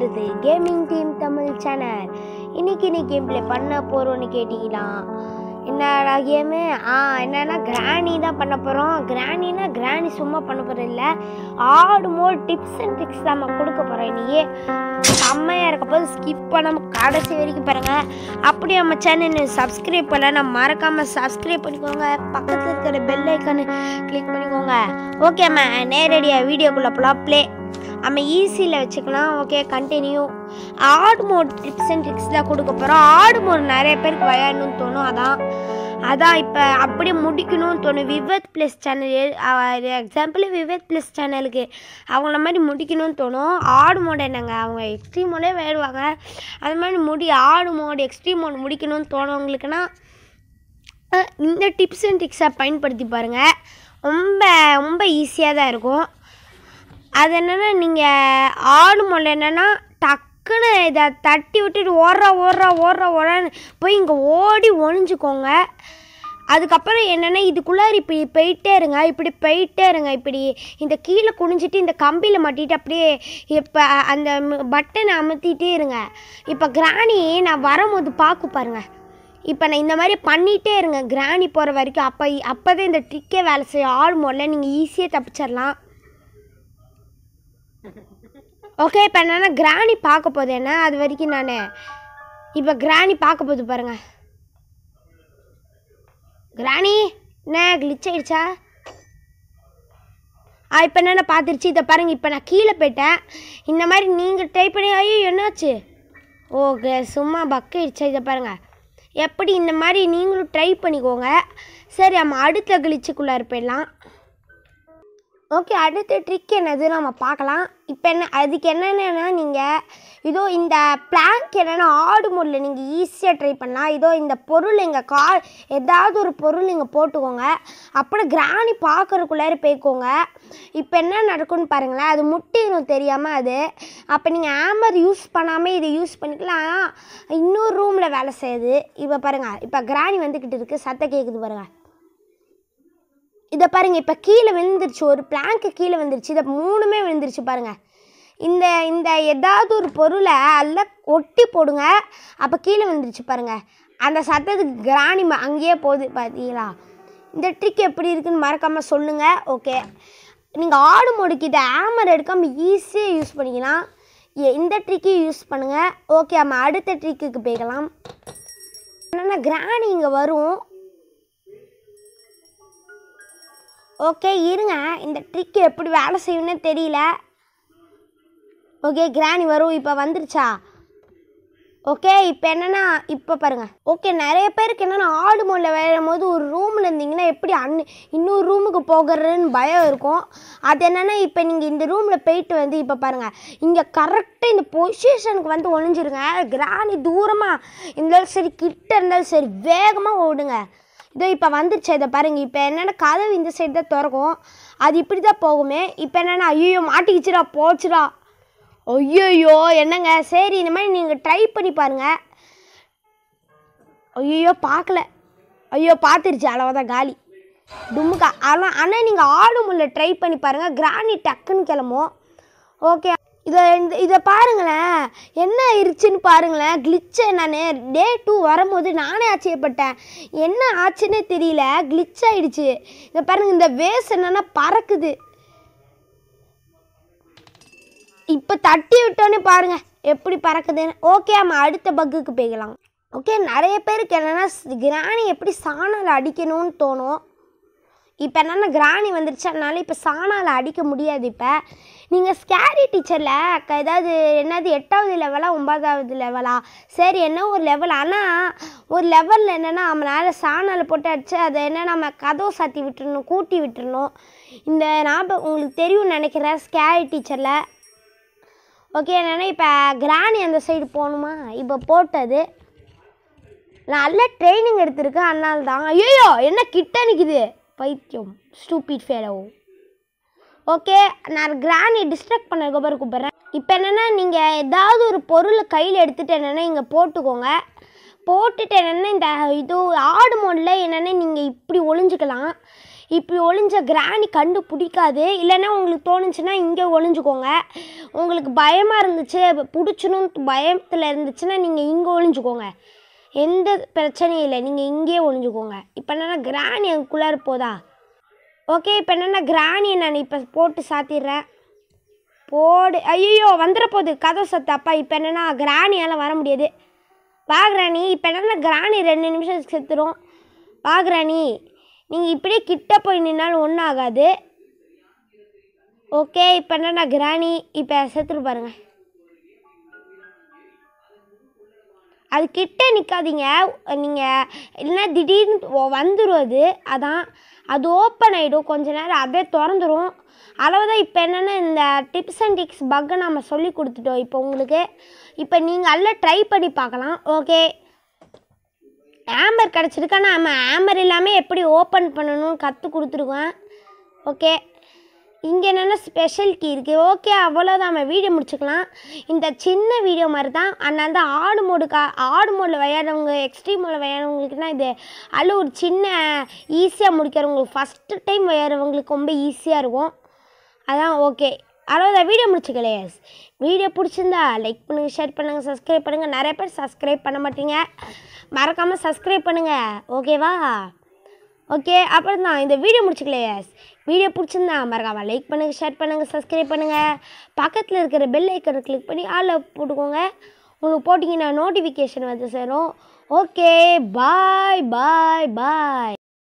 வருது gaming team Tamil channel இன்னைக்கு நீ கேம் பிளே பண்ண போகிறோன்னு கேட்டிங்களா என்னடா கேமு ஆ என்னன்னா கிராணி தான் பண்ண போகிறோம் கிராணினா கிராணி சும்மா பண்ண போகிறோம் இல்லை ஆடும் போது டிப்ஸ் அண்ட் ட்ரிக்ஸ் தான் நம்ம கொடுக்க போகிறோம் இன்னைக்கு செம்மையாக இருக்க போது ஸ்கிப் பண்ண கடைசி வரைக்கும் பாருங்கள் அப்படி நம்ம சேனல் சப்ஸ்கிரைப் பண்ணல மறக்காமல் சப்ஸ்கிரைப் பண்ணிக்கோங்க பக்கத்தில் இருக்கிற பெல் ஐக்கானு கிளிக் பண்ணிக்கோங்க ஓகே மேம் நேரடியாக வீடியோக்குள்ளே போகலாம் ப்ளே நம்ம ஈஸியில் வச்சுக்கலாம் okay continue ad mode tips and tricks தான் கொடுக்க போகிறோம் ஆடு மோட் நிறைய பேருக்கு விளையாடணும்னு தோணும் அதான் அதான் இப்போ அப்படியே முடிக்கணும்னு தோணும் விவேத் ப்ளஸ் சேனல் எக்ஸாம்பிள் விவேத் ப்ளஸ் சேனலுக்கு அவங்கள மாதிரி முடிக்கணும்னு தோணும் ஆடு மோட் என்னங்க அவங்க எக்ஸ்ட்ரீம் மோடே விளையாடுவாங்க அது மாதிரி முடி ஆடு மோடு எக்ஸ்ட்ரீம் மோடு முடிக்கணும்னு தோணவங்களுக்குன்னா இந்த டிப்ஸ் அண்ட் ட்ரிக்ஸை பயன்படுத்தி பாருங்கள் ரொம்ப ரொம்ப ஈஸியாக தான் இருக்கும் அது என்னென்னா நீங்கள் ஆடு போது என்னென்னா டக்குன்னு இதை தட்டி விட்டுட்டு ஓடுறா ஓடுறா ஓடுறா ஓடான்னு போய் இங்கே ஓடி ஒழிஞ்சுக்கோங்க அதுக்கப்புறம் என்னென்னா இதுக்குள்ளார இப்படி போயிட்டே இருங்க இப்படி போயிட்டே இருங்க இப்படி இந்த கீழே குனிஞ்சிட்டு இந்த கம்பியில் மாட்டிட்டு அப்படியே இப்போ அந்த பட்டனை அமுத்திட்டே இருங்க இப்போ கிராணி நான் வரும்போது பார்க்க பாருங்கள் இப்போ நான் இந்த மாதிரி பண்ணிகிட்டே இருங்க கிராணி போகிற வரைக்கும் அப்போ அப்போ தான் இந்த ட்ரிக்கே வேலை செய்யும் ஆள் முதல்ல நீங்கள் ஈஸியாக தப்பிச்சிடலாம் ஓகே இப்போ என்னென்னா கிராணி பார்க்க போகுது என்ன அது வரைக்கும் நான் இப்போ கிராணி பார்க்க போகுது பாருங்க கிராணி என்ன கிளிச் ஆயிடுச்சா ஆ இப்போ என்னென்ன பார்த்துருச்சு இதை பாருங்கள் இப்போ நான் கீழே போயிட்டேன் இந்த மாதிரி நீங்கள் டைப் பண்ணி ஐயோ என்னாச்சு ஓகே சும்மா பக்கிடுச்சா இதை பாருங்கள் எப்படி இந்த மாதிரி நீங்களும் ட்ரை பண்ணிக்கோங்க சரி நம்ம அடுத்த கிளிச்சுக்குள்ளே இருப்பேன்லாம் ஓகே அடுத்த ட்ரிக் என்னது நம்ம பார்க்கலாம் இப்போ என்ன அதுக்கு என்னென்னா நீங்கள் இதோ இந்த பிளாங்க் என்னென்னா ஆடு மோடில் நீங்கள் ஈஸியாக ட்ரை பண்ணலாம் இதோ இந்த பொருள் இங்கே கால் ஏதாவது ஒரு பொருள் நீங்கள் போட்டுக்கோங்க அப்புறம் கிராணி பார்க்குறக்குள்ளே போய்க்கோங்க இப்போ என்ன நடக்கும்னு பாருங்களேன் அது முட்டிடும் தெரியாமல் அது அப்போ நீங்கள் ஆமர் யூஸ் பண்ணாமல் இதை யூஸ் பண்ணிக்கலாம் இன்னொரு ரூமில் வேலை செய்யுது இப்போ பாருங்கள் இப்போ கிராணி வந்துக்கிட்டு இருக்குது சத்தை கேட்குது பாருங்கள் இதை பாருங்கள் இப்போ கீழே விழுந்துருச்சு ஒரு பிளாங்க்கு கீழே வந்துருச்சு இதை மூணுமே விழுந்துருச்சு பாருங்கள் இந்த இந்த ஏதாவது ஒரு பொருளை அதில் ஒட்டி போடுங்க அப்போ கீழே விழுந்துருச்சு பாருங்கள் அந்த சத்தத்துக்கு கிராணி அங்கேயே போகுது பார்த்தீங்களா இந்த ட்ரிக் எப்படி இருக்குன்னு மறக்காமல் சொல்லுங்கள் ஓகே நீங்கள் ஆடு மொடுக்கு இதை ஆமர் எடுக்காமல் ஈஸியாக யூஸ் பண்ணிக்கலாம் இந்த ட்ரிக்கையும் யூஸ் பண்ணுங்கள் ஓகே நம்ம அடுத்த ட்ரிக்குக்கு போய்க்கலாம் என்னென்னா கிராணி இங்கே வரும் ஓகே இருங்க இந்த ட்ரிக் எப்படி வேலை செய்யணும்னே தெரியல ஓகே கிராணி வரும் இப்போ வந்துருச்சா ஓகே இப்போ என்னென்னா இப்போ பாருங்கள் ஓகே நிறைய பேருக்கு என்னென்னா ஆடு மோடில் விளையாடும் போது ஒரு ரூமில் இருந்தீங்கன்னா எப்படி அன் இன்னொரு ரூமுக்கு போகிறதுன்னு பயம் இருக்கும் அது என்னென்னா இப்போ நீங்கள் இந்த ரூமில் போயிட்டு வந்து இப்போ பாருங்கள் இங்கே கரெக்டாக இந்த பொசிஷனுக்கு வந்து ஒழிஞ்சிருங்க கிராணி தூரமாக இருந்தாலும் சரி கிட்ட இருந்தாலும் சரி வேகமாக ஓடுங்க இதோ இப்போ வந்துருச்சு இதை பாருங்கள் இப்போ என்னென்னா கதவு இந்த சைடு தான் திறக்கும் அது இப்படி தான் போகுமே இப்போ என்னென்னா ஐயோ மாட்டிக்கிச்சுடா போச்சுடா ஐயோயோ என்னங்க சரி இந்த மாதிரி நீங்கள் ட்ரை பண்ணி பாருங்கள் ஐயோ பார்க்கல ஐயோ பார்த்துருச்சு அளவாதான் காலி டும்முக்கா ஆனால் ஆனால் நீங்கள் ஆடும் உள்ள ட்ரை பண்ணி பாருங்கள் கிரானி டக்குன்னு கிளம்பும் ஓகே இதை இந்த இதை பாருங்களேன் என்ன இருச்சுன்னு பாருங்களேன் கிளிச்சை நான் டே டூ வரும்போது நானே ஆச்சரியப்பட்டேன் என்ன ஆச்சுன்னே தெரியல கிளிச் ஆகிடுச்சு இதை பாருங்கள் இந்த வேஸ் என்னென்னா பறக்குது இப்போ தட்டி விட்டோன்னே பாருங்கள் எப்படி பறக்குதுன்னு ஓகே ஆமாம் அடுத்த பக்குக்கு போய்க்கலாம் ஓகே நிறைய பேருக்கு என்னென்னா கிராணி எப்படி சாணல் அடிக்கணும்னு தோணும் இப்போ என்னென்னா கிராணி வந்துருச்சு அதனால இப்போ சாணால் அடிக்க முடியாது இப்போ நீங்கள் ஸ்கேரி டீச்சரில் ஏதாவது என்னது எட்டாவது லெவலா ஒம்பதாவது லெவலா சரி என்ன ஒரு லெவல் ஆனால் ஒரு லெவலில் என்னென்னா அவனால் சாணால் போட்டு அடித்து அதை என்ன நம்ம கதவு சாத்தி விட்டுருணும் கூட்டி விட்டுறணும் இந்த நான் உங்களுக்கு தெரியும்னு நினைக்கிறேன் ஸ்கேரி டீச்சரில் ஓகே என்னென்னா இப்போ கிராணி அந்த சைடு போகணுமா இப்போ போட்டது நல்ல ட்ரைனிங் எடுத்திருக்கேன் அதனால தான் ஐயோ என்ன கிட்ட நிற்கிது பைத்தியம் ஸ்டூபிட் ஃபேலோ ஓகே நான் கிராணி டிஸ்ட்ராக்ட் அப்புறம் கூப்பிட்றேன் இப்போ என்னென்னா நீங்கள் ஏதாவது ஒரு பொருளை கையில் எடுத்துகிட்டு என்னென்னா இங்கே போட்டுக்கோங்க போட்டுட்டு என்னென்னா இந்த இது ஆடு மோடில் என்னென்னா நீங்கள் இப்படி ஒளிஞ்சிக்கலாம் இப்படி ஒளிஞ்ச கிராணி கண்டு பிடிக்காது இல்லைன்னா உங்களுக்கு தோணுச்சுன்னா இங்கே ஒளிஞ்சுக்கோங்க உங்களுக்கு பயமாக இருந்துச்சு பிடிச்சணும் பயத்தில் இருந்துச்சுன்னா நீங்கள் இங்கே ஒளிஞ்சுக்கோங்க எந்த பிரச்சனையும் இல்லை நீங்கள் இங்கேயே ஒழிஞ்சுக்கோங்க இப்போ என்னென்னா கிராணி அதுக்குள்ளார போதா ஓகே இப்போ என்னென்னா கிராணியை நான் இப்போ போட்டு சாத்திடுறேன் போடு ஐயோ வந்துட போகுது கதவு சத்து அப்பா இப்போ என்னென்னா கிராணியால் வர முடியாது வா இப்போ என்னென்னா கிராணி ரெண்டு நிமிஷம் செத்துரும் வா நீங்கள் இப்படியே கிட்ட போய் நின்னாலும் ஒன்றும் ஆகாது ஓகே இப்போ என்னென்னா கிராணி இப்போ செத்துட்டு பாருங்கள் அது கிட்டே நிற்காதீங்க நீங்கள் இல்லைன்னா திடீர்னு வந்துடும் அது அதான் அது ஓப்பன் ஆகிடும் கொஞ்ச நேரம் அதே திறந்துடும் அளவுதான் இப்போ என்னென்னா இந்த டிப்ஸ் அண்ட் டிக்ஸ் பக்கை நம்ம சொல்லி கொடுத்துட்டோம் இப்போ உங்களுக்கு இப்போ நீங்கள் எல்லாம் ட்ரை பண்ணி பார்க்கலாம் ஓகே ஆம்பர் கிடச்சிருக்கா நம்ம ஆம்பர் இல்லாமல் எப்படி ஓப்பன் பண்ணணும்னு கற்றுக் கொடுத்துருவேன் ஓகே இங்கே என்னென்ன ஸ்பெஷலிட்டி இருக்குது ஓகே அவ்வளோதான் நம்ம வீடியோ முடிச்சுக்கலாம் இந்த சின்ன வீடியோ மாதிரி தான் ஆனால் தான் ஆடு மோடுக்கா ஆடு மோடில் விளையாடுறவங்க எக்ஸ்ட்ரீம் மோடில் விளையாடுறவங்களுக்குனா இது அல்ல ஒரு சின்ன ஈஸியாக முடிக்கிறவங்களுக்கு ஃபஸ்ட்டு டைம் விளையாடுறவங்களுக்கு ரொம்ப ஈஸியாக இருக்கும் அதான் ஓகே அதாவது வீடியோ முடிச்சுக்கலையே வீடியோ பிடிச்சிருந்தா லைக் பண்ணுங்கள் ஷேர் பண்ணுங்கள் சப்ஸ்கிரைப் பண்ணுங்கள் நிறைய பேர் சப்ஸ்கிரைப் பண்ண மாட்டீங்க மறக்காமல் சப்ஸ்கிரைப் பண்ணுங்கள் ஓகேவா ஓகே அப்புறம் தான் இந்த வீடியோ முடிச்சுக்கலையே வீடியோ பிடிச்சிருந்தா மறக்காமல் லைக் பண்ணுங்கள் ஷேர் பண்ணுங்கள் சப்ஸ்கிரைப் பண்ணுங்கள் பக்கத்தில் இருக்கிற பெல் ஐக்கனை கிளிக் பண்ணி ஆளில் போட்டுக்கோங்க உங்களுக்கு போட்டிங்கன்னா நோட்டிஃபிகேஷன் வந்து சேரும் ஓகே பாய் பாய் பாய்